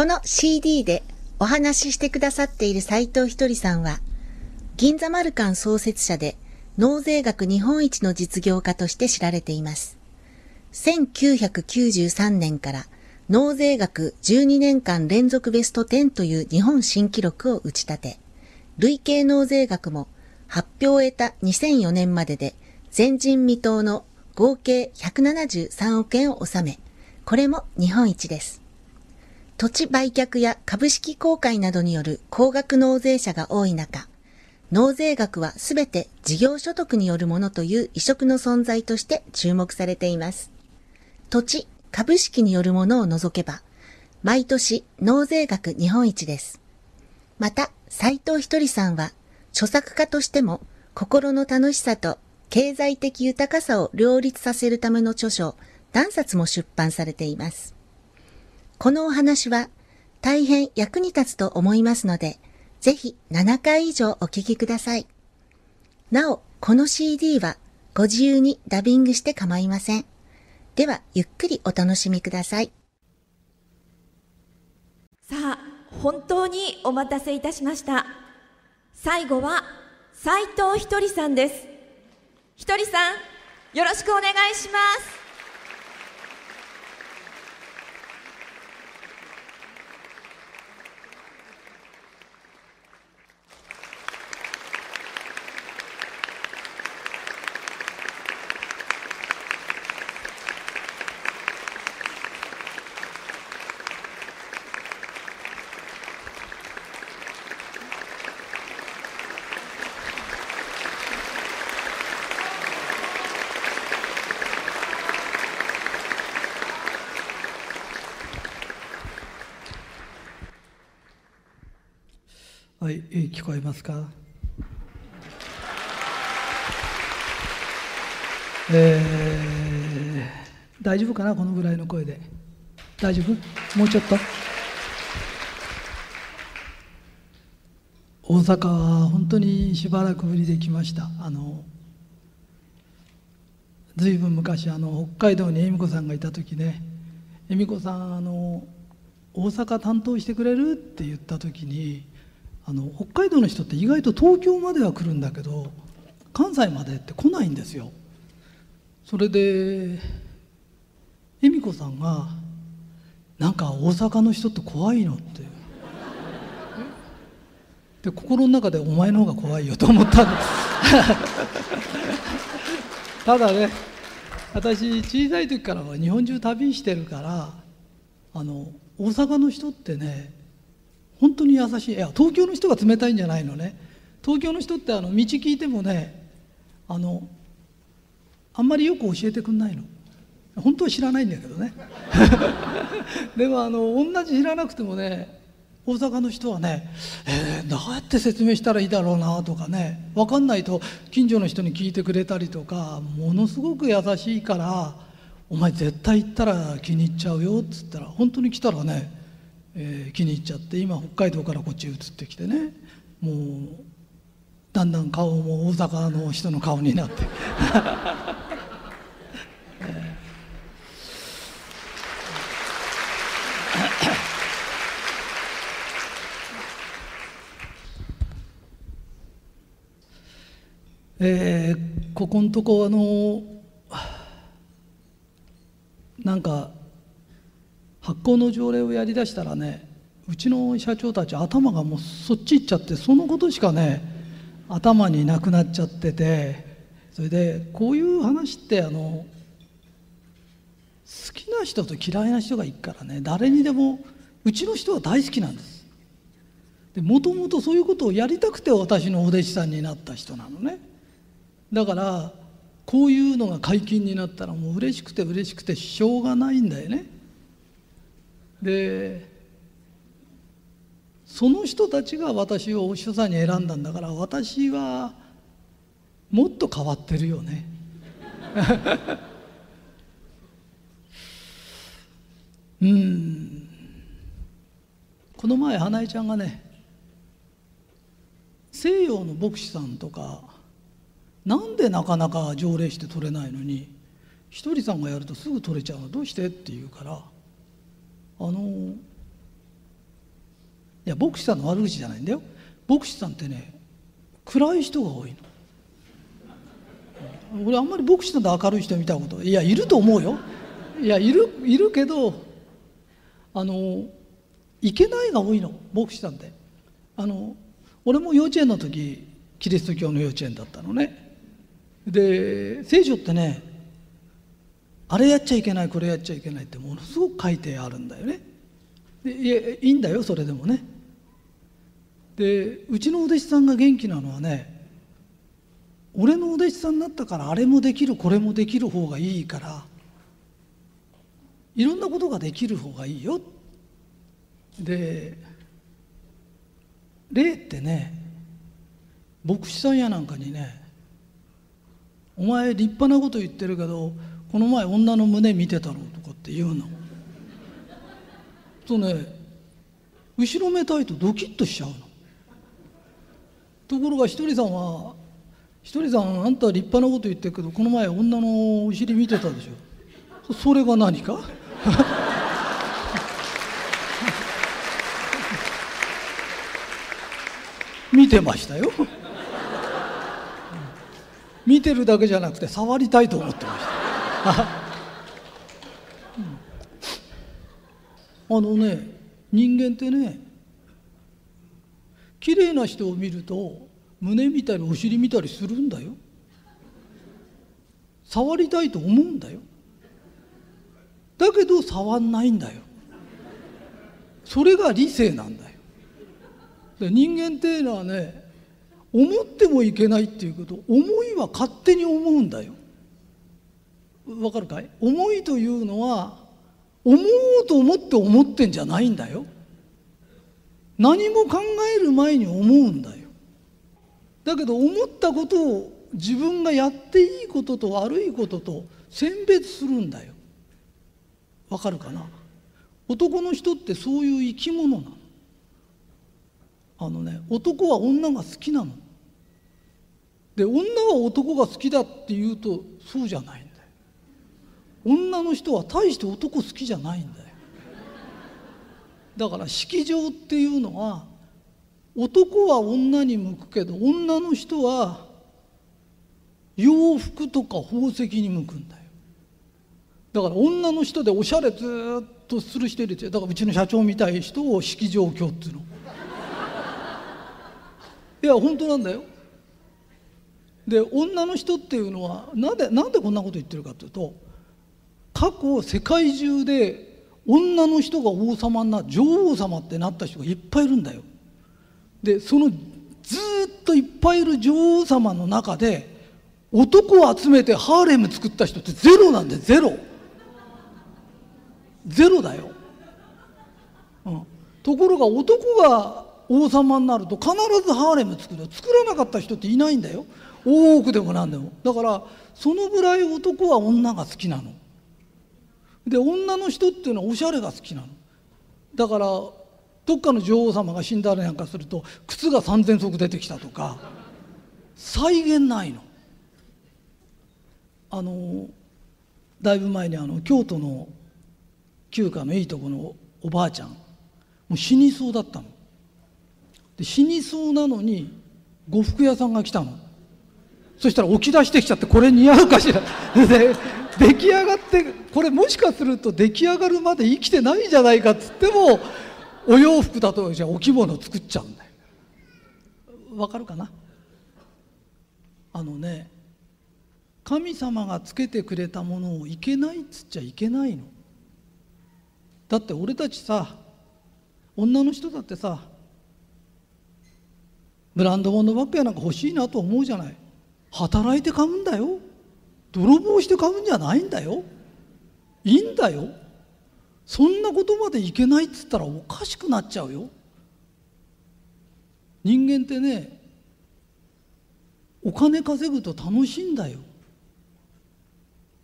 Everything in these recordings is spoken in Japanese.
この CD でお話ししてくださっている斎藤ひとりさんは、銀座マルカン創設者で納税額日本一の実業家として知られています。1993年から納税額12年間連続ベスト10という日本新記録を打ち立て、累計納税額も発表を得た2004年までで前人未到の合計173億円を納め、これも日本一です。土地売却や株式公開などによる高額納税者が多い中、納税額はすべて事業所得によるものという異色の存在として注目されています。土地、株式によるものを除けば、毎年納税額日本一です。また、斎藤ひとりさんは、著作家としても心の楽しさと経済的豊かさを両立させるための著書、何冊も出版されています。このお話は大変役に立つと思いますので、ぜひ7回以上お聞きください。なお、この CD はご自由にダビングして構いません。では、ゆっくりお楽しみください。さあ、本当にお待たせいたしました。最後は、斎藤ひとりさんです。ひとりさん、よろしくお願いします。聞こえますか、えー、大丈夫かなこのぐらいの声で大丈夫もうちょっと大阪は本当にしばらくぶりで来ましたあのずいぶん昔あの北海道に恵美子さんがいた時ね恵美子さんあの大阪担当してくれるって言った時にあの北海道の人って意外と東京までは来るんだけど関西までって来ないんですよそれで恵美子さんが「なんか大阪の人って怖いの」ってで心の中で「お前の方が怖いよ」と思ったんです ただね私小さい時からは日本中旅してるからあの大阪の人ってね本当に優しいいや東京の人が冷たいんじゃないのね東京の人ってあの道聞いてもねあのあんまりよく教えてくんないの本当は知らないんだけどね でもあの同じ知らなくてもね大阪の人はね、えー、どうやって説明したらいいだろうなとかね分かんないと近所の人に聞いてくれたりとかものすごく優しいから「お前絶対行ったら気に入っちゃうよ」っつったら本当に来たらねえー、気に入っちゃって今北海道からこっち移ってきてねもうだんだん顔も大阪の人の顔になってええここのとこあのなんか発行の条例をやりだしたらねうちの社長たち頭がもうそっち行っちゃってそのことしかね頭になくなっちゃっててそれでこういう話ってあの好きな人と嫌いな人がいるからね誰にでもうちの人は大好きなんですでもともとそういうことをやりたくて私のお弟子さんになった人なのねだからこういうのが解禁になったらもう嬉しくて嬉しくてしょうがないんだよねでその人たちが私をお師匠さんに選んだんだから私はもっと変わってるよね うんこの前花江ちゃんがね西洋の牧師さんとかなんでなかなか条例して取れないのにひとりさんがやるとすぐ取れちゃうのどうしてって言うからあのいや牧師さんの悪口じゃないんだよ牧師さんってね暗い人が多いの俺あんまり牧師さんで明るい人見たこといやいると思うよいやいるいるけどあのいけないが多いの牧師さんってあの俺も幼稚園の時キリスト教の幼稚園だったのねで聖書ってねあれやっちゃいけないこれやっちゃいけないってものすごく書いてあるんだよねでいえいいんだよそれでもねでうちのお弟子さんが元気なのはね俺のお弟子さんになったからあれもできるこれもできる方がいいからいろんなことができる方がいいよで霊ってね牧師さんやなんかにね「お前立派なこと言ってるけどこの前女の胸見てたろ」とかって言うの。とね後ろめたいとドキッとしちゃうの。ところがひとりさんは「ひとりさんあんた立派なこと言ってるけどこの前女のお尻見てたでしょそれが何か? 」見てましたよ見てるだけじゃなくて触りたいと思ってました あのね人間ってね綺麗な人を見ると胸見たりお尻見たりするんだよ触りたいと思うんだよだけど触んないんだよそれが理性なんだよで人間っていうのはね思ってもいけないっていうこと思いは勝手に思うんだよわかるかい思いというのは思おうと思って思ってんじゃないんだよ何も考える前に思うんだよだけど思ったことを自分がやっていいことと悪いことと選別するんだよわかるかな男の人ってそういう生き物なのあのね男は女が好きなので女は男が好きだっていうとそうじゃないの女の人は大して男好きじゃないんだよだから式場っていうのは男は女に向くけど女の人は洋服とか宝石に向くんだよだから女の人でおしゃれずっとする人いるだからうちの社長みたい人を式場教っていうのいや本当なんだよで女の人っていうのはなんでなんでこんなこと言ってるかっていうと過去世界中で女の人が王様な女王様ってなった人がいっぱいいるんだよでそのずっといっぱいいる女王様の中で男を集めてハーレム作った人ってゼロなんでゼロゼロだよ、うん、ところが男が王様になると必ずハーレム作る作らなかった人っていないんだよ多くでも何でもだからそのぐらい男は女が好きなので女の人っていうのはおしゃれが好きなのだからどっかの女王様が死んだらなんかすると靴が3,000足出てきたとか再現ないの。あのだいぶ前にあの京都の旧家のいいとこのおばあちゃんもう死にそうだったの。で死にそうなのに呉服屋さんが来たの。そしたら起き出してきちゃってこれ似合うかしら。出来上がってこれもしかすると出来上がるまで生きてないんじゃないかっつってもお洋服だとじゃあお着物作っちゃうんだよ。わかるかなあのね神様がつけてくれたものをいけないっつっちゃいけないの。だって俺たちさ女の人だってさブランド物ばっかやなんか欲しいなと思うじゃない働いて買うんだよ泥棒して買うんじゃないんだよいいんだよそんなことまでいけないっつったらおかしくなっちゃうよ人間ってねお金稼ぐと楽しいんだよ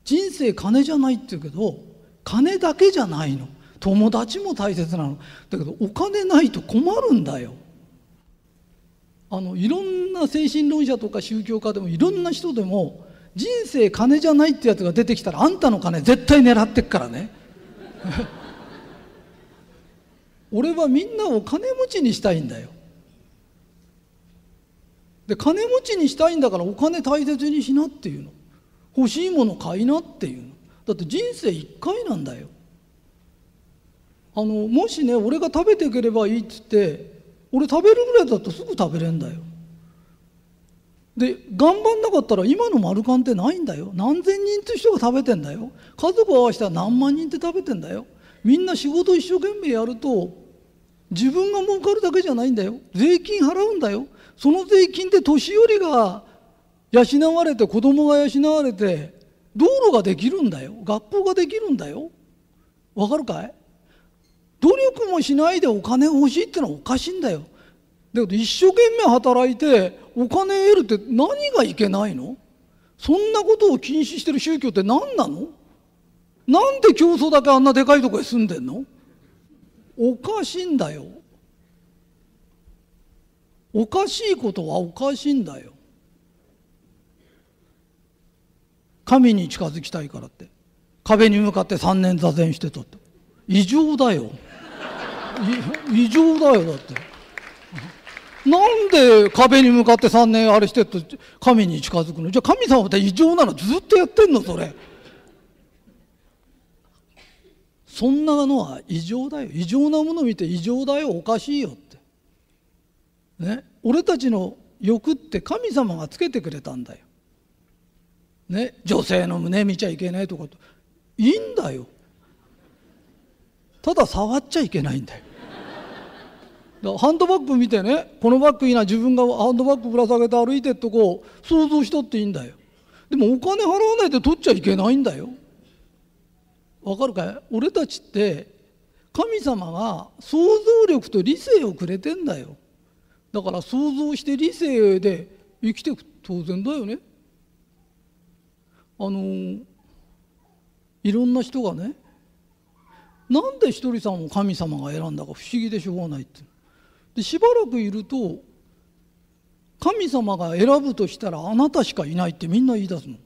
人生金じゃないって言うけど金だけじゃないの友達も大切なのだけどお金ないと困るんだよあのいろんな精神論者とか宗教家でもいろんな人でも人生金じゃないってやつが出てきたらあんたの金絶対狙ってっからね 俺はみんなを金持ちにしたいんだよで金持ちにしたいんだからお金大切にしなっていうの欲しいもの買いなっていうのだって人生一回なんだよあのもしね俺が食べていければいいっつって俺食べるぐらいだとすぐ食べれんだよで頑張んなかったら今の丸ンってないんだよ何千人って人が食べてんだよ家族合わせたら何万人って食べてんだよみんな仕事一生懸命やると自分が儲かるだけじゃないんだよ税金払うんだよその税金で年寄りが養われて子供が養われて道路ができるんだよ学校ができるんだよわかるかい努力もしないでお金欲しいってのはおかしいんだよだけど一生懸命働いてお金得るって何がいけないのそんなことを禁止してる宗教って何なのなんで競争だけあんなでかいとこへ住んでんのおかしいんだよ。おかしいことはおかしいんだよ。神に近づきたいからって壁に向かって3年座禅してたって異常だよ異常だよだって。なんで壁に向かって3年あれしてって神に近づくのじゃあ神様って異常なのずっとやってんのそれそんなのは異常だよ異常なもの見て異常だよおかしいよってね俺たちの欲って神様がつけてくれたんだよね女性の胸見ちゃいけないとかいいんだよただ触っちゃいけないんだよハンドバッグ見てねこのバッグいいな自分がハンドバッグぶら下げて歩いてっとこう想像しとっていいんだよでもお金払わないで取っちゃいけないんだよわかるかい俺たちって神様が想像力と理性をくれてんだよだから想像して理性で生きていく当然だよねあのいろんな人がねなんでひとりさんを神様が選んだか不思議でしょうがないってでしばらくいると神様が選ぶとしたらあなたしかいないってみんな言い出すの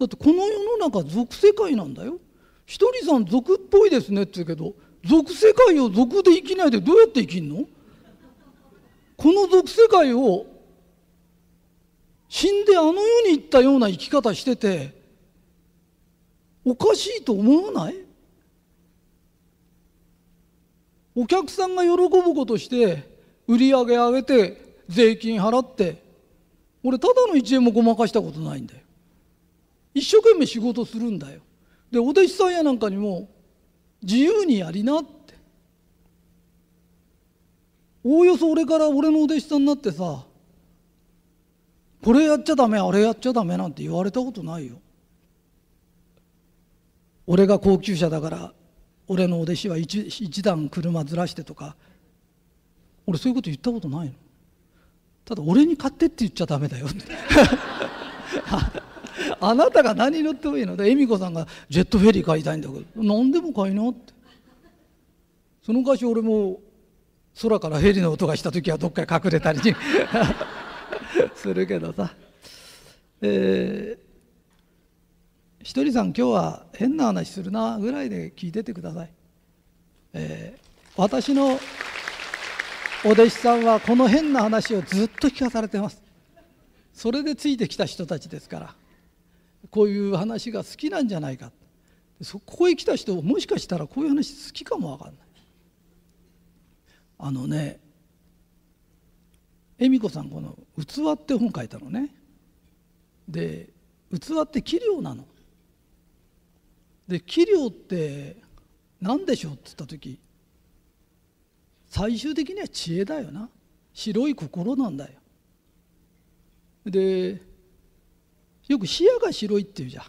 だってこの世の中俗世界なんだよひとりさん俗っぽいですねって言うけど俗世界を俗で生きないでどうやって生きんのこの俗世界を死んであの世に行ったような生き方してておかしいと思わないお客さんが喜ぶことして売り上げ上げて税金払って俺ただの1円もごまかしたことないんだよ一生懸命仕事するんだよでお弟子さんやなんかにも自由にやりなっておおよそ俺から俺のお弟子さんになってさこれやっちゃダメあれやっちゃダメなんて言われたことないよ俺が高級車だから俺のお弟子は一一段車ずらしてとか俺そういうこと言ったことないのただ俺に買ってって言っちゃダメだよ あなたが何乗ってもいいので恵美子さんがジェットフェリー買いたいんだけど何でも買いなってその昔俺も空からヘリの音がした時はどっかへ隠れたり するけどさえーひとりさん今日は変な話するなぐらいで聞いててください、えー、私のお弟子さんはこの変な話をずっと聞かされてますそれでついてきた人たちですからこういう話が好きなんじゃないかそこへ来た人もしかしたらこういう話好きかもわかんないあのね恵美子さんこの「器」って本書いたのねで器って器量なので器量って何でしょうって言った時最終的には知恵だよな白い心なんだよでよく視野が白いって言うじゃん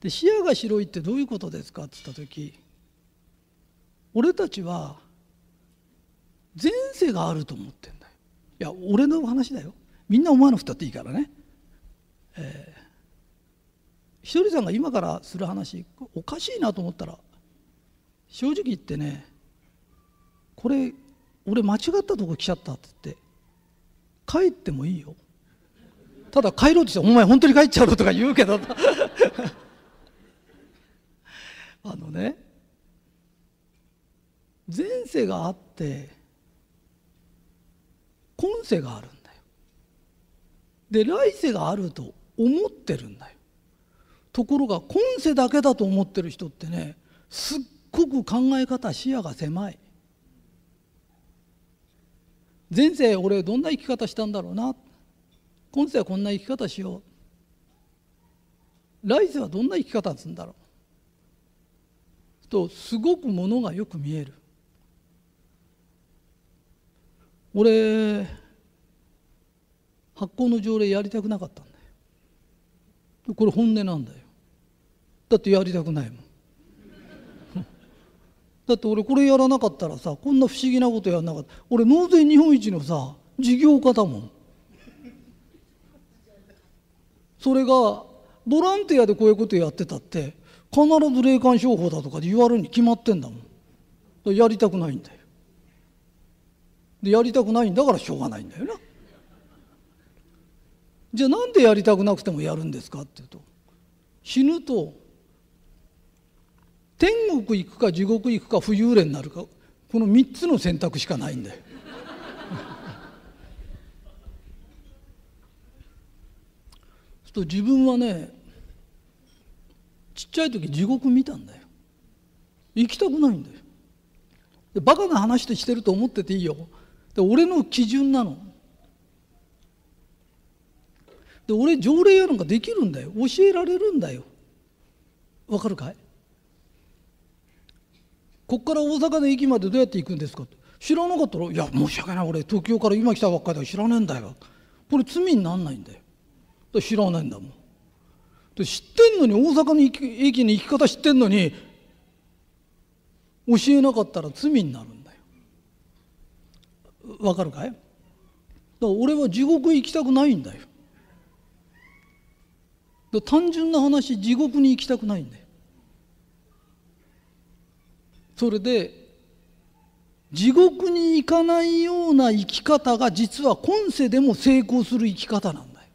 で視野が白いってどういうことですかって言った時俺たちは前世があると思ってんだよいや俺の話だよみんな思わなくたっていいからね、えひとりさんが今からする話おかしいなと思ったら正直言ってねこれ俺間違ったとこ来ちゃったって言って帰ってもいいよただ帰ろうとして「お前本当に帰っちゃうの?」とか言うけど あのね前世があって今世があるんだよで来世があると思ってるんだよところが今世だけだと思ってる人ってねすっごく考え方視野が狭い前世俺どんな生き方したんだろうな今世はこんな生き方しよう来世はどんな生き方するんだろうとすごくものがよく見える俺発行の条例やりたくなかったんだよこれ本音なんだよだってやりたくないもん だって俺これやらなかったらさこんな不思議なことやらなかった俺納税日本一のさ事業家だもんそれがボランティアでこういうことやってたって必ず霊感商法だとかで言われるに決まってんだもんやりたくないんだよでやりたくないんだからしょうがないんだよなじゃあなんでやりたくなくてもやるんですかっていうと死ぬと天国行くか地獄行くか浮遊霊になるかこの3つの選択しかないんだよ。と自分はねちっちゃい時地獄見たんだよ行きたくないんだよでバカな話でしてると思ってていいよで俺の基準なので俺条例やなんかできるんだよ教えられるんだよわかるかいここから大阪の駅までどうやって行くんですか?」知らなかったら「いや申し訳ない俺東京から今来たばっかりだ知らねえんだよ」これ罪になんないんだよ知らないんだもんで知ってんのに大阪の駅の行き方知ってんのに教えなかったら罪になるんだよわかるかいだから俺は地獄行きたくないんだよだ単純な話地獄に行きたくないんだよそれで地獄に行かないような生き方が実は今世でも成功する生き方なんだよ。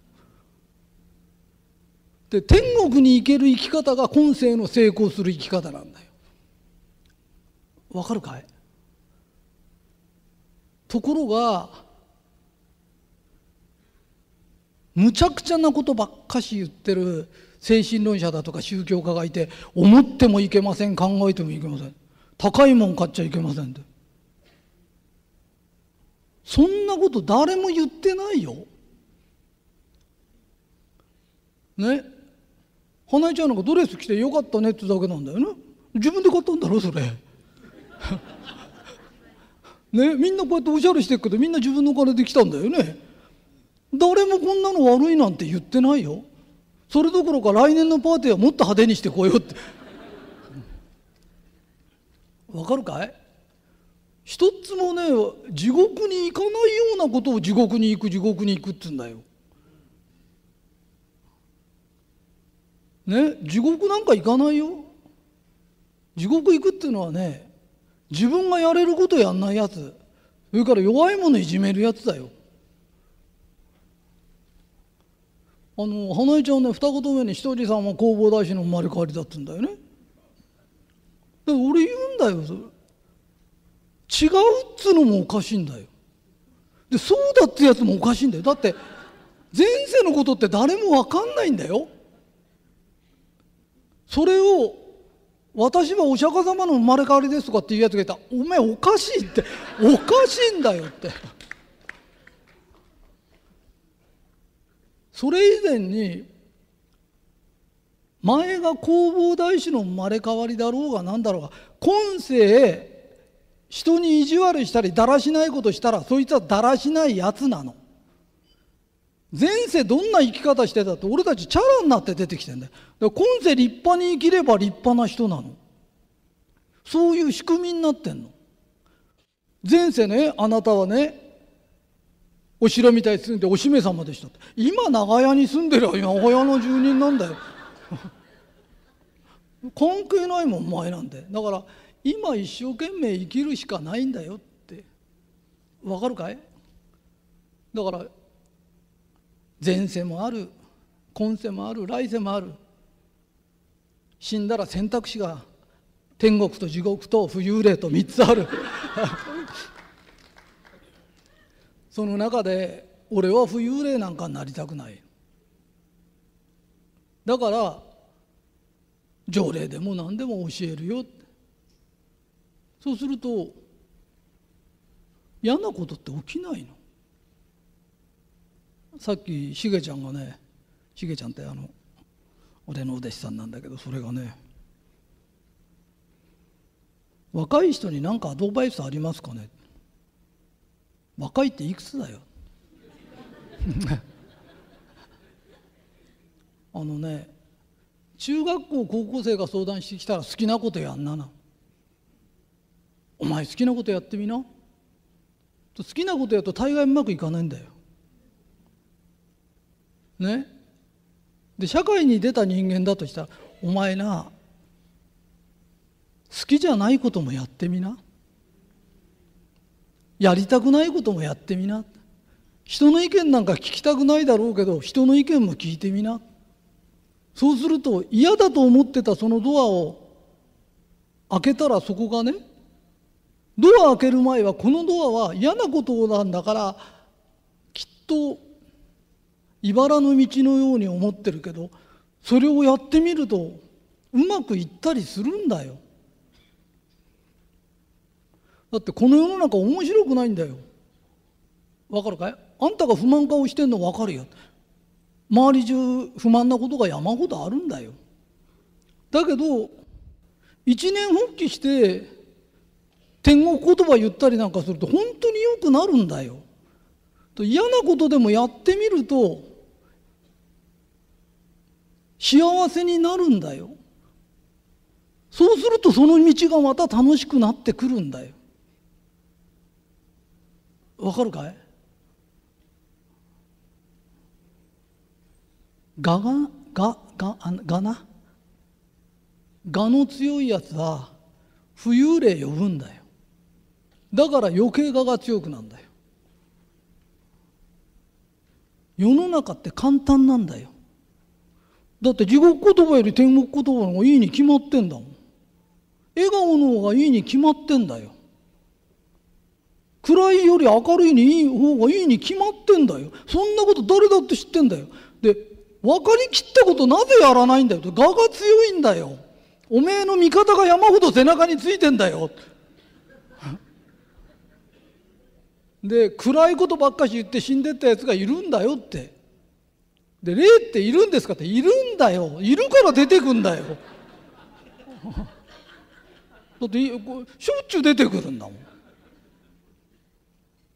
で天国に行ける生き方が今世の成功する生き方なんだよ。わかるかいところがむちゃくちゃなことばっかし言ってる精神論者だとか宗教家がいて思ってもいけません考えてもいけません。高いもん買っちゃいけませんってそんなこと誰も言ってないよね花江ちゃんなんかドレス着てよかったねってだけなんだよね自分で買ったんだろそれ ねみんなこうやっておしゃれしてるけどみんな自分のお金で来たんだよね誰もこんなの悪いなんて言ってないよそれどころか来年のパーティーはもっと派手にしてこようってわかるかい一つもね地獄に行かないようなことを地獄に行く地獄に行くっつうんだよ。ね地獄なんか行かないよ。地獄行くっていうのはね自分がやれることやんないやつそれから弱いものいじめるやつだよ。あの花江ちゃんね二言目に「ひとりさんは弘法大師の生まれ変わりだ」っつうんだよね。俺言うんだよ違うっつうのもおかしいんだよでそうだってやつもおかしいんだよだって前世のことって誰も分かんないんだよそれを私はお釈迦様の生まれ変わりですとかっていうやつがいたらお前おかしいっておかしいんだよってそれ以前に前が弘法大師の生まれ変わりだろうが何だろうが今世人に意地悪したりだらしないことしたらそいつはだらしないやつなの前世どんな生き方してたって俺たちチャラになって出てきてんだよだ今世立派に生きれば立派な人なのそういう仕組みになってんの前世ねあなたはねお城みたいに住んでお姫様でしたって今長屋に住んでりゃ長屋の住人なんだよ 関係ないもんお前なんでだから今一生懸命生きるしかないんだよってわかるかいだから前世もある今世もある来世もある死んだら選択肢が天国と地獄と浮遊霊と3つある その中で俺は浮遊霊なんかになりたくないだから条例でも何でも教えるよそうすると嫌なことって起きないのさっきしげちゃんがねしげちゃんってあの俺のお弟子さんなんだけどそれがね若い人に何かアドバイスありますかね若いっていくつだよあのね中学校高校生が相談してきたら好きなことやんななお前好きなことやってみな好きなことやると大概うまくいかないんだよ。ねで社会に出た人間だとしたらお前な好きじゃないこともやってみなやりたくないこともやってみな人の意見なんか聞きたくないだろうけど人の意見も聞いてみなそうすると嫌だと思ってたそのドアを開けたらそこがねドア開ける前はこのドアは嫌なことなんだからきっと茨の道のように思ってるけどそれをやってみるとうまくいったりするんだよ。だってこの世の中面白くないんだよ。わかるかいあんたが不満顔してんの分かるよ。周り中不満なことが山ほどあるんだよだけど一年復帰して天国言葉言ったりなんかすると本当によくなるんだよと嫌なことでもやってみると幸せになるんだよそうするとその道がまた楽しくなってくるんだよわかるかいガガガガガナガの強いやつは浮遊霊呼ぶんだよだから余計我が強くなんだよ世の中って簡単なんだよだって地獄言葉より天国言葉の方がいいに決まってんだもん笑顔の方がいいに決まってんだよ暗いより明るいにいい方がいいに決まってんだよそんなこと誰だって知ってんだよで分かりきったことなぜやらないんだよと我が強いんだよおめえの味方が山ほど背中についてんだよで暗いことばっかし言って死んでったやつがいるんだよってで霊っているんですかっているんだよいるから出てくんだよだってしょっちゅう出てくるんだも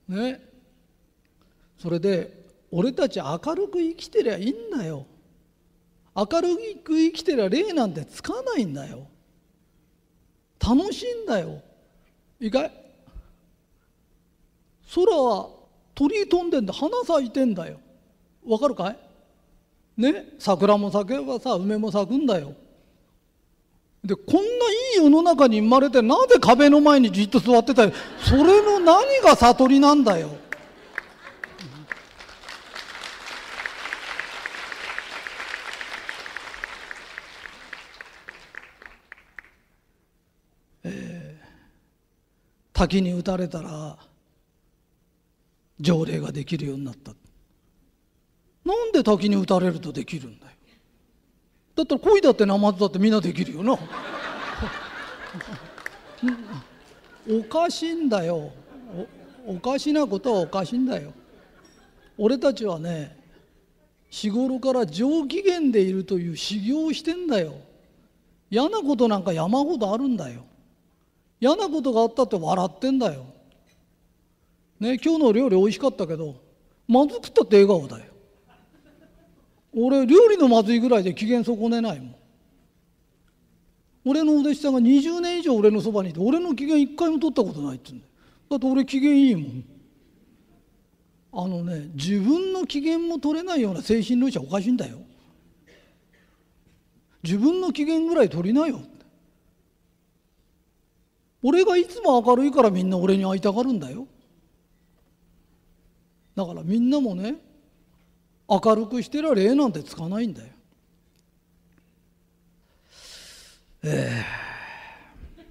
んねそれで俺たち明るく生きてりゃいいんだよ明るく生きてりゃ霊なんてつかないんだよ楽しいんだよいいかい空は鳥飛んでんだ花咲いてんだよわかるかいね桜も咲けばさ梅も咲くんだよでこんないい世の中に生まれてなぜ壁の前にじっと座ってたよそれの何が悟りなんだよ滝に打たれたら条例ができるようになったなんで滝に打たれるとできるんだよだったら恋だってナマズだってみんなできるよなおかしいんだよおかしなことはおかしいんだよ俺たちはね日頃から上機嫌でいるという修行をしてんだよ嫌なことなんか山ほどあるんだよ嫌なことがあったって笑ってんだよ。ね今日の料理美味しかったけどまずくったって笑顔だよ。俺料理のまずいぐらいで機嫌損ねないもん。俺のお弟子さんが20年以上俺のそばにいて俺の機嫌一回も取ったことないって言うんだよ。だって俺機嫌いいもん。あのね自分の機嫌も取れないような精神論者おかしいんだよ。自分の機嫌ぐらい取りなよ。俺がいつも明るいからみんな俺に会いたがるんだよだからみんなもね明るくしてら礼なんてつかないんだよええー、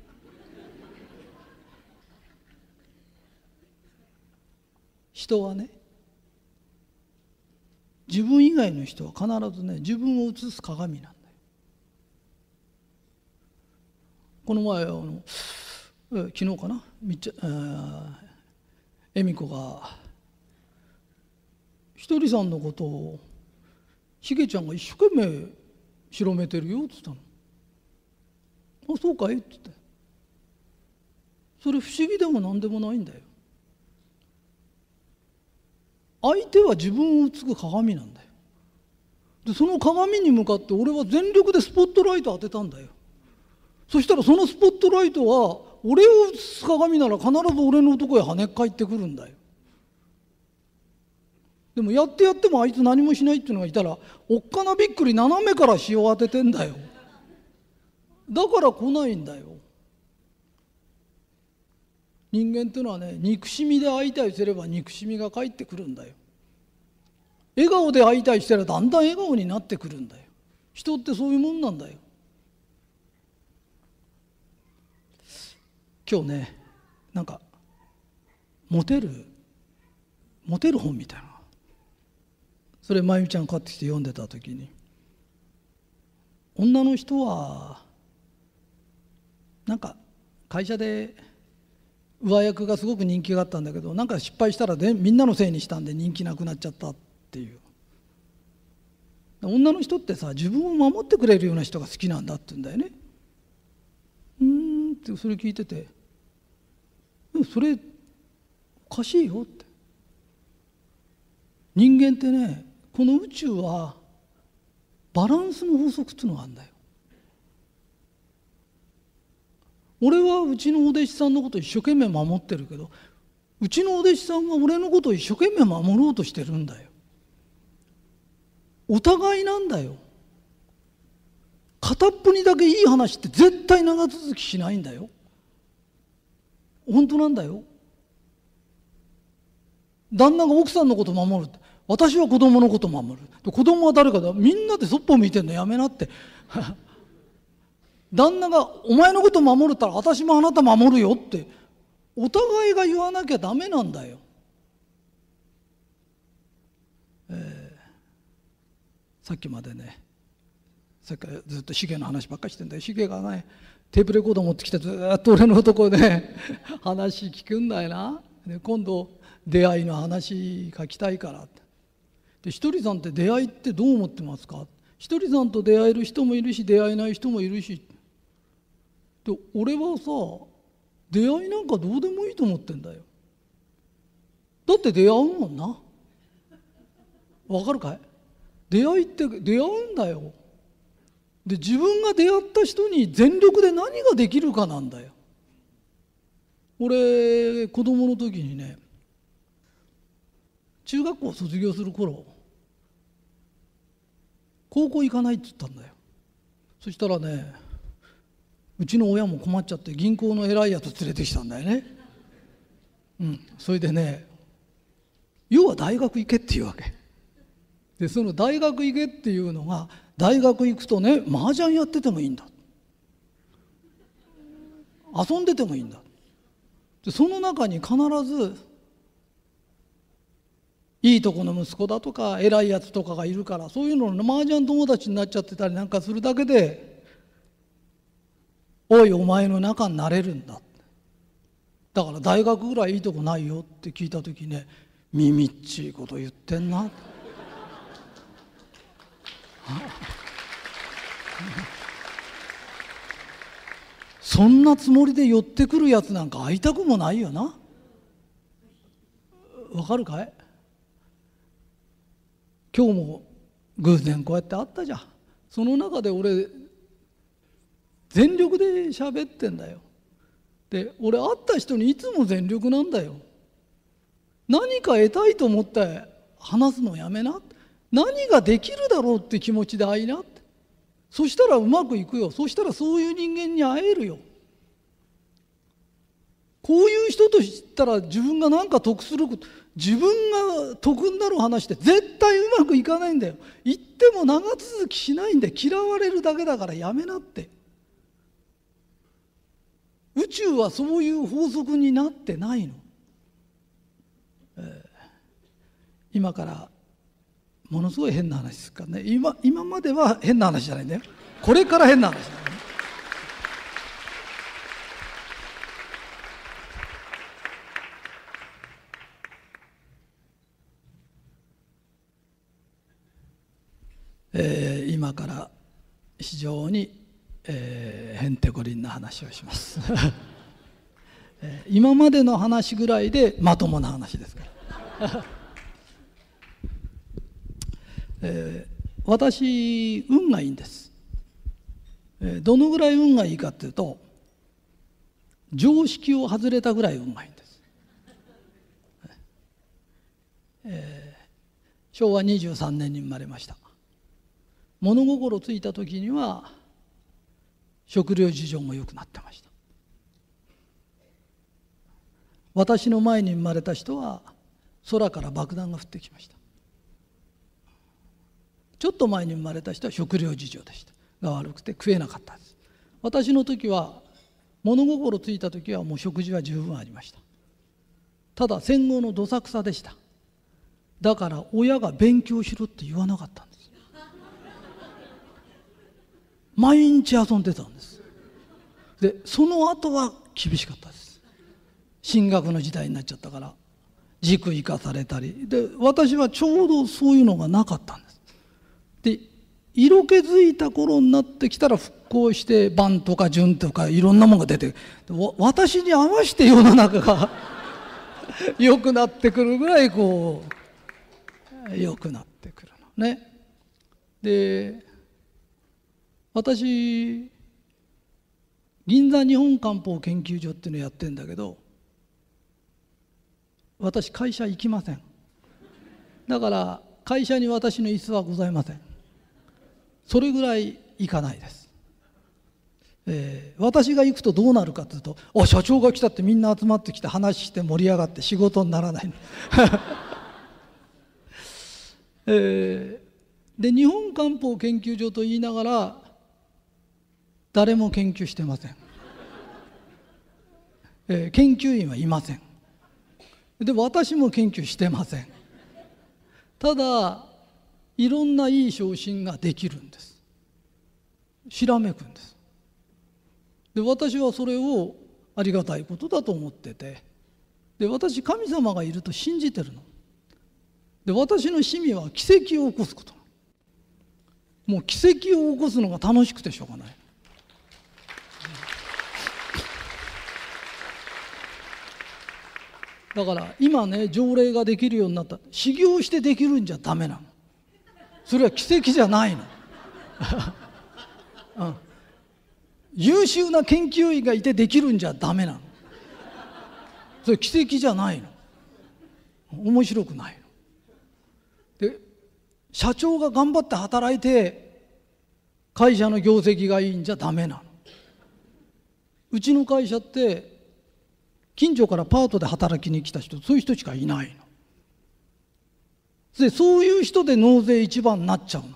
人はね自分以外の人は必ずね自分を映す鏡なんだよこの前あの昨日かなみっちゃ恵美子がひとりさんのことをひげちゃんが一生懸命広めてるよっつったの。あそうかいっつってそれ不思議でも何でもないんだよ相手は自分を映す鏡なんだよでその鏡に向かって俺は全力でスポットライト当てたんだよそしたらそのスポットライトは俺を映す鏡なら必ず俺の男へ跳ね返ってくるんだよでもやってやってもあいつ何もしないっていうのがいたらおっかなびっくり斜めから塩当ててんだよだから来ないんだよ人間っていうのはね憎しみで相対すれば憎しみが返ってくるんだよ笑顔で相対したらだんだん笑顔になってくるんだよ人ってそういうもんなんだよ今日ねなんかモテるモテる本みたいなそれまゆ美ちゃん買ってきて読んでた時に女の人はなんか会社で上役がすごく人気があったんだけどなんか失敗したらでみんなのせいにしたんで人気なくなっちゃったっていう女の人ってさ自分を守ってくれるような人が好きなんだって言うんだよねうんってそれ聞いててそれおかしいよって人間ってねこの宇宙はバランスの法則っていうのがあるんだよ俺はうちのお弟子さんのこと一生懸命守ってるけどうちのお弟子さんが俺のことを一生懸命守ろうとしてるんだよお互いなんだよ片っぽにだけいい話って絶対長続きしないんだよ本当なんだよ旦那が奥さんのこと守る私は子供のこと守る子供は誰かだみんなでそっぽ向いてんのやめなって 旦那が「お前のこと守るたら私もあなた守るよ」ってお互いが言わなきゃダメなんだよ。えー、さっきまでねさっきずっとシゲの話ばっかりしてんだよシゲがねテープレコード持ってきてずっと俺のとこで 話聞くんだよなで今度出会いの話書きたいからでひとりさんって出会いってどう思ってますかひとりさんと出会える人もいるし出会えない人もいるしで俺はさ出会いなんかどうでもいいと思ってんだよだって出会うもんなわかるかい出会いって出会うんだよで自分が出会った人に全力で何ができるかなんだよ俺子供の時にね中学校卒業する頃高校行かないって言ったんだよそしたらねうちの親も困っちゃって銀行の偉いやつ連れてきたんだよねうんそれでね要は大学行けっていうわけでその大学行けっていうのが大学行くとね麻雀やっててもいいんだ遊んでてもいいんだでその中に必ずいいとこの息子だとか偉いやつとかがいるからそういうのの麻雀友達になっちゃってたりなんかするだけで「おいお前の中になれるんだ」だから大学ぐらいいいとこないよって聞いた時ね耳っちいこと言ってんなそんなつもりで寄ってくるやつなんか会いたくもないよなわかるかい今日も偶然こうやって会ったじゃんその中で俺全力で喋ってんだよで俺会った人にいつも全力なんだよ何か得たいと思って話すのやめなって何ができるだろうって気持ちで会いなってそしたらうまくいくよそしたらそういう人間に会えるよこういう人としたら自分が何か得すること自分が得になる話って絶対うまくいかないんだよ言っても長続きしないんで嫌われるだけだからやめなって宇宙はそういう法則になってないの、えー、今からものすごい変な話ですからね今今までは変な話じゃないんだよこれから変な話だね、えー、今から非常に、えー、へんてこりんな話をします 今までの話ぐらいでまともな話ですからえー、私運がいいんです、えー、どのぐらい運がいいかっていうと常識を外れたぐらい運がいいんです、えー、昭和23年に生まれました物心ついた時には食料事情も良くなってました私の前に生まれた人は空から爆弾が降ってきましたちょっと前に生まれた人は食糧事情でしたが悪くて食えなかったです私の時は物心ついた時はもう食事は十分ありましたただ戦後のどさくさでしただから親が勉強しろって言わなかったんです毎日遊んでたんですでその後は厳しかったです進学の時代になっちゃったから塾行かされたりで私はちょうどそういうのがなかったんです色気づいた頃になってきたら復興して番とか順とかいろんなものが出て私に合わせて世の中が 良くなってくるぐらいこう良くなってくるのね。で私銀座日本漢方研究所っていうのやってんだけど私会社行きませんだから会社に私の椅子はございませんそれぐらい行かないです、えー、私が行くとどうなるかというと「あ社長が来た」ってみんな集まってきて話して盛り上がって仕事にならない、えー、で日本漢方研究所と言いながら誰も研究してません、えー、研究員はいませんで私も研究してませんただいろんないい昇進ができるんですひらめくんですで私はそれをありがたいことだと思っててで私神様がいると信じてるので私の趣味は奇跡を起こすこともう奇跡を起こすのが楽しくてしょうがないだから今ね条例ができるようになった修行してできるんじゃダメなのそれは奇跡じゃないの、うん、優秀な研究員がいてできるんじゃダメなのそれ奇跡じゃないの面白くないので社長が頑張って働いて会社の業績がいいんじゃダメなのうちの会社って近所からパートで働きに来た人そういう人しかいないのでそういう人で納税一番になっちゃうの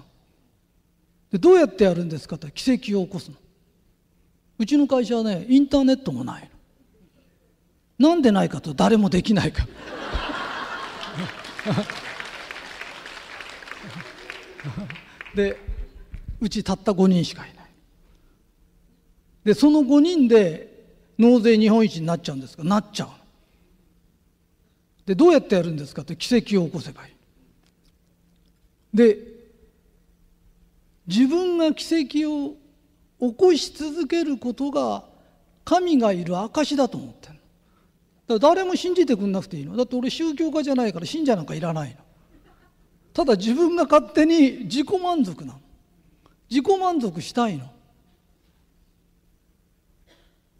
でどうやってやるんですかって奇跡を起こすのうちの会社はねインターネットもないのなんでないかと誰もできないから でうちたった5人しかいないでその5人で納税日本一になっちゃうんですかなっちゃうでどうやってやるんですかって奇跡を起こせばいいで自分が奇跡を起こし続けることが神がいる証だと思ってるだ誰も信じてくんなくていいのだって俺宗教家じゃないから信者なんかいらないのただ自分が勝手に自己満足なの自己満足したいの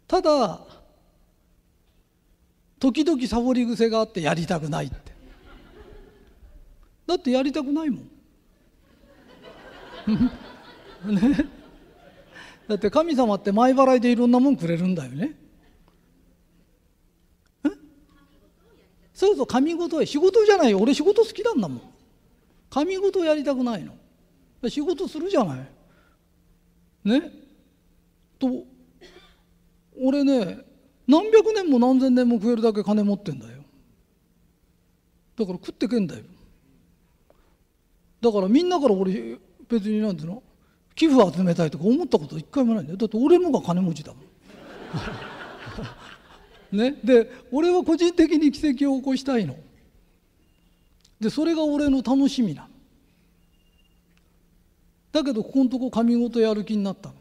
ただ時々サボり癖があってやりたくないってだってやりたくないもんね、だって神様って前払いでいろんなもんくれるんだよね。そうそう神事へ仕事じゃないよ俺仕事好きなんだもん神事やりたくないの仕事するじゃないねと俺ね何百年も何千年も食えるだけ金持ってんだよだから食ってけんだよだからみんなから俺別になんていうの寄付集めたいとか思ったこと一回もないんだよだって俺のが金持ちだもん。ね、で俺は個人的に奇跡を起こしたいの。でそれが俺の楽しみなの。だけどここのとこ神事やる気になったの。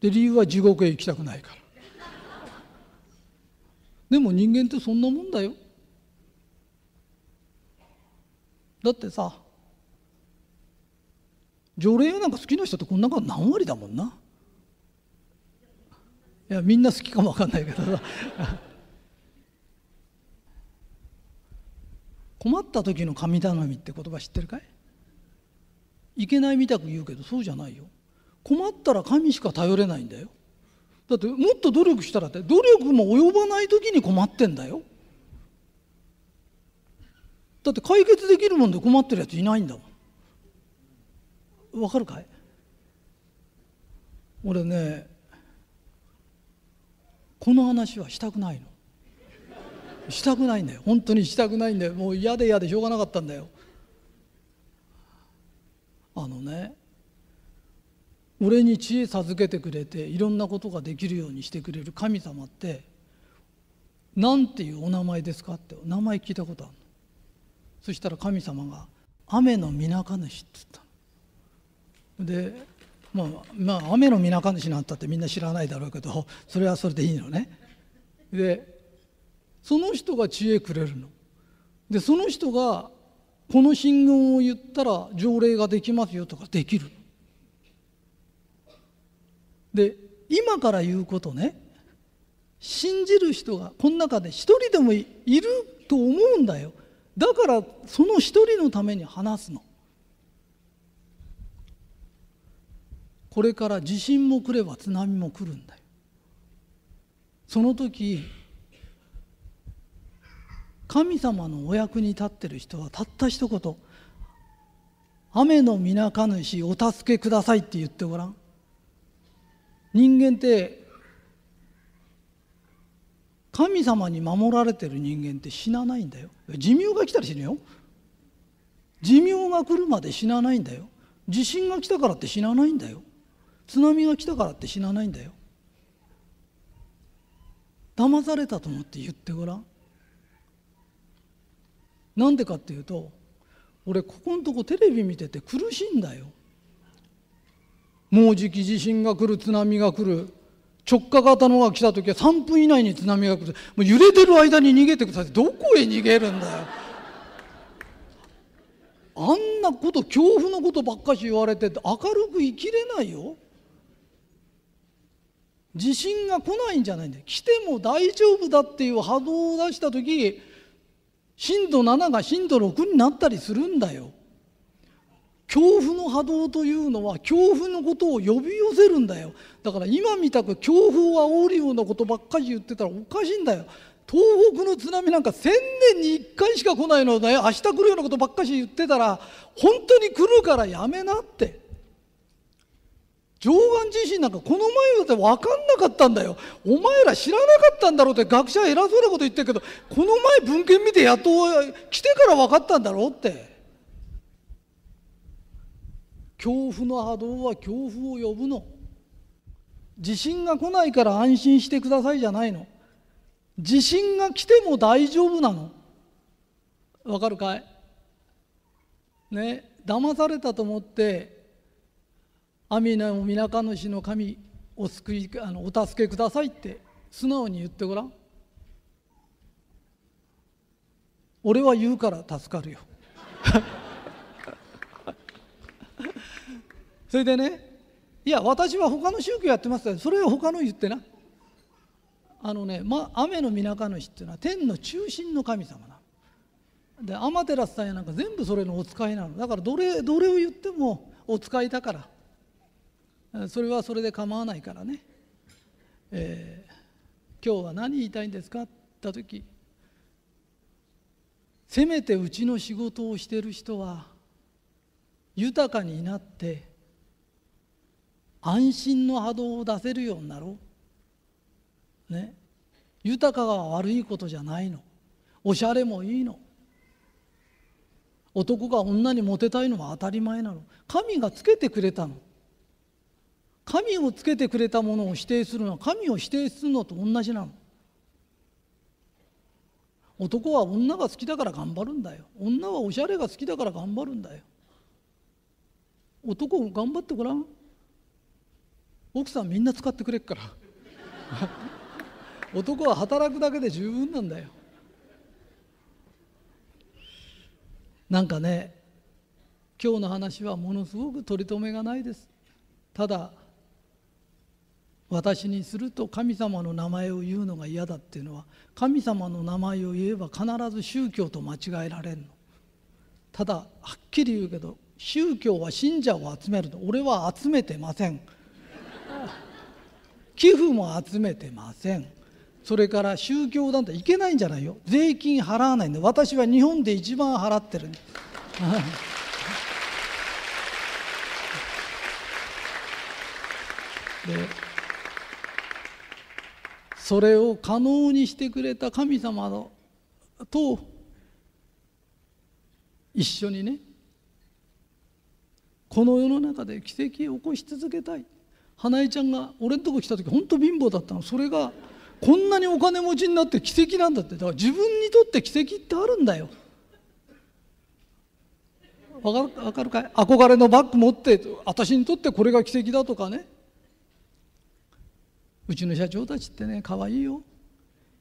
で理由は地獄へ行きたくないから。でも人間ってそんなもんだよ。だってさ除霊なんか好きな人ってこんな中何割だもんないやみんな好きかも分かんないけどさ 困った時の神頼みって言葉知ってるかいいけないみたく言うけどそうじゃないよ困ったら神しか頼れないんだよだってもっと努力したらって努力も及ばない時に困ってんだよだって解決できるもんで困ってるやついないんだもんわかるかい俺ねこの話はしたくないのしたくないんだよ本当にしたくないんだよもう嫌で嫌でしょうがなかったんだよあのね俺に知恵授けてくれていろんなことができるようにしてくれる神様って何ていうお名前ですかって名前聞いたことあるのそしたら神様が「雨の皆かぬし」って言ったのでまあ、まあ、雨の皆神主なんたってみんな知らないだろうけどそれはそれでいいのねでその人が知恵くれるのでその人がこの信言を言ったら条例ができますよとかできるで今から言うことね信じる人がこの中で一人でもいると思うんだよだからその一人のために話すのこれから地震も来れば津波も来るんだよその時神様のお役に立ってる人はたった一言「雨の皆かぬしお助けください」って言ってごらん人間って神様に守られてる人間って死なないんだよ寿命が来たら死ぬよ寿命が来るまで死なないんだよ地震が来たからって死なないんだよ津波が来たからって死なないんだよ騙されたと思って言ってごらんなんでかっていうと俺ここのとこテレビ見てて苦しいんだよもうじき地震が来る津波が来る直下型のが来た時は3分以内に津波が来るもう揺れてる間に逃げてくださいどこへ逃げるんだよあんなこと恐怖のことばっかし言われて明るく生きれないよ地震が来ないんじゃないんだよ来ても大丈夫だっていう波動を出した時震度7が震度6になったりするんだよ恐怖の波動というのは恐怖のことを呼び寄せるんだよだから今見たく恐怖を煽るようなことばっかり言ってたらおかしいんだよ東北の津波なんか千年に一回しか来ないのだよ明日来るようなことばっかり言ってたら本当に来るからやめなって上岸地震なんかこの前よって分かんなかったんだよお前ら知らなかったんだろうって学者偉そうなこと言ってるけどこの前文献見てやっと来てから分かったんだろうって恐怖の波動は恐怖を呼ぶの地震が来ないから安心してくださいじゃないの地震が来ても大丈夫なの分かるかいね騙されたと思って網のみなかのしの神お救いあのお助けくださいって素直に言ってごらん俺は言うから助かるよ それでねいや私は他の宗教やってますからそれを他の言ってなあのね、ま、雨の皆の主っていうのは天の中心の神様なでラスさんやなんか全部それのお使いなのだからどれどれを言ってもお使いだからそれはそれで構わないからね、えー、今日は何言いたいんですかって言った時せめてうちの仕事をしてる人は豊かになって安心の波動を出せるようになろう。ね、豊かが悪いことじゃないのおしゃれもいいの男が女にモテたいのは当たり前なの神がつけてくれたの神をつけてくれたものを否定するのは神を否定するのと同じなの男は女が好きだから頑張るんだよ女はおしゃれが好きだから頑張るんだよ男頑張ってごらん奥さんみんな使ってくれっから 男は働くだけで十分なんだよなんかね今日の話はものすごく取り留めがないですただ私にすると神様の名前を言うのが嫌だっていうのは神様の名前を言えば必ず宗教と間違えられるのただはっきり言うけど宗教は信者を集めるの俺は集めてません寄付も集めてませんそれから宗教団体いけないんじゃないよ税金払わないんで私は日本で一番払ってるんですでそれを可能にしてくれた神様のと一緒にねこの世の中で奇跡を起こし続けたい花江ちゃんが俺んとこ来た時本当貧乏だったのそれがこんなにお金持ちになって奇跡なんだってだから自分にとって奇跡ってあるんだよわかるかるかい憧れのバッグ持って私にとってこれが奇跡だとかねうちの社長たちってねかわいいよ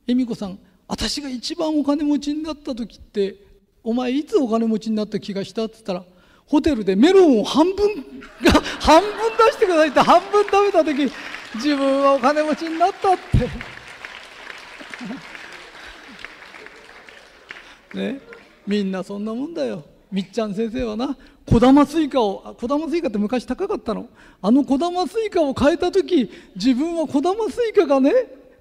恵美子さん私が一番お金持ちになった時ってお前いつお金持ちになった気がしたって言ったらホテルでメロンを半分が 半分出してくださいって半分食べた時自分はお金持ちになったって ねみんなそんなもんだよみっちゃん先生はな小玉スイカを小玉スイカって昔高かったのあの小玉スイカを買えた時自分は小玉スイカがね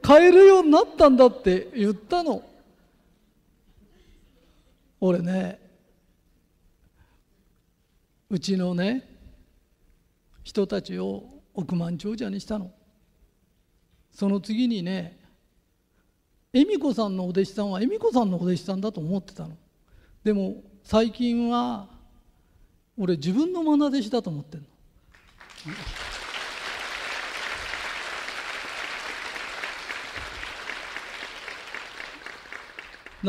買えるようになったんだって言ったの俺ねうちのね人たちを億万長者にしたのその次にね恵美子さんのお弟子さんは恵美子さんのお弟子さんだと思ってたのでも最近は俺自分のな弟子だと思ってるの。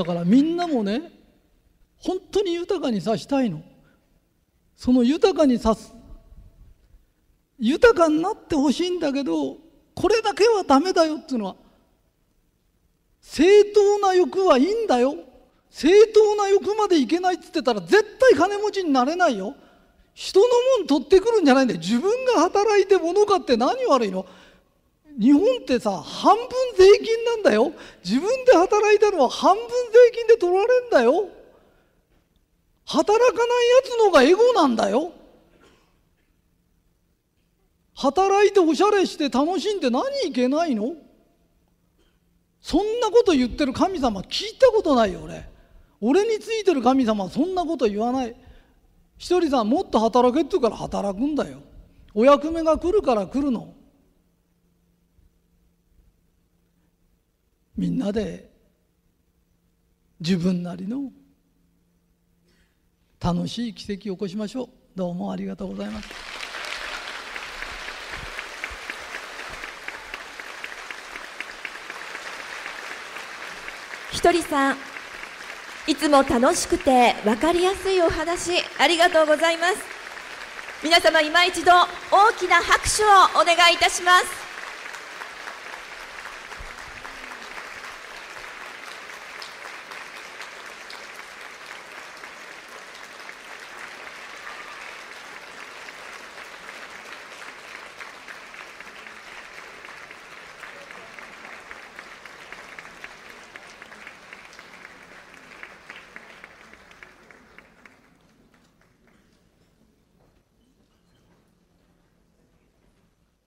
だからみんなもね本当に豊かにさしたいのその豊かにさす豊かになってほしいんだけどこれだけはダメだよっていうのは正当な欲はいいんだよ正当な欲までいけないっつってたら絶対金持ちになれないよ人のもん取ってくるんじゃないんだよ自分が働いて物買って何悪いの日本ってさ半分税金なんだよ自分で働いたのは半分税金で取られんだよ働かないやつの方がエゴなんだよ働いておしゃれして楽しんで何いけないのそんなこと言ってる神様聞いたことないよ俺、俺についてる神様はそんなこと言わない一人さんもっと働けって言うから働くんだよお役目が来るから来るのみんなで自分なりの楽しい奇跡を起こしましょうどうもありがとうございます。ひとりさんいつも楽しくて分かりやすいお話ありがとうございます皆様今一度大きな拍手をお願いいたします